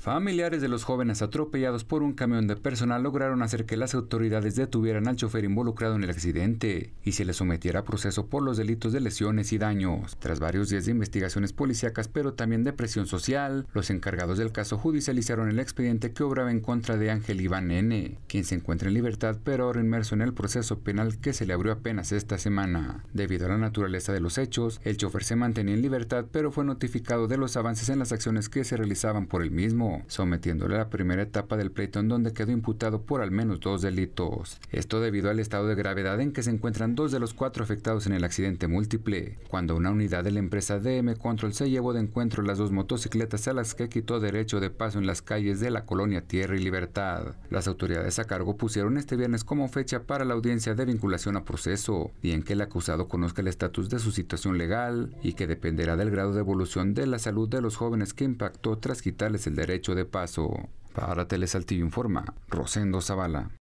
Familiares de los jóvenes atropellados por un camión de personal lograron hacer que las autoridades detuvieran al chofer involucrado en el accidente y se le sometiera a proceso por los delitos de lesiones y daños. Tras varios días de investigaciones policíacas, pero también de presión social, los encargados del caso judicializaron el expediente que obraba en contra de Ángel Iván N., quien se encuentra en libertad pero ahora inmerso en el proceso penal que se le abrió apenas esta semana. Debido a la naturaleza de los hechos, el chofer se mantenía en libertad pero fue notificado de los avances en las acciones que se realizaban por él mismo sometiéndole a la primera etapa del pleito en donde quedó imputado por al menos dos delitos. Esto debido al estado de gravedad en que se encuentran dos de los cuatro afectados en el accidente múltiple, cuando una unidad de la empresa DM Control se llevó de encuentro las dos motocicletas a las que quitó derecho de paso en las calles de la colonia Tierra y Libertad. Las autoridades a cargo pusieron este viernes como fecha para la audiencia de vinculación a proceso, y en que el acusado conozca el estatus de su situación legal y que dependerá del grado de evolución de la salud de los jóvenes que impactó tras quitarles el derecho hecho, de paso para Telesaltillo informa Rosendo Zavala.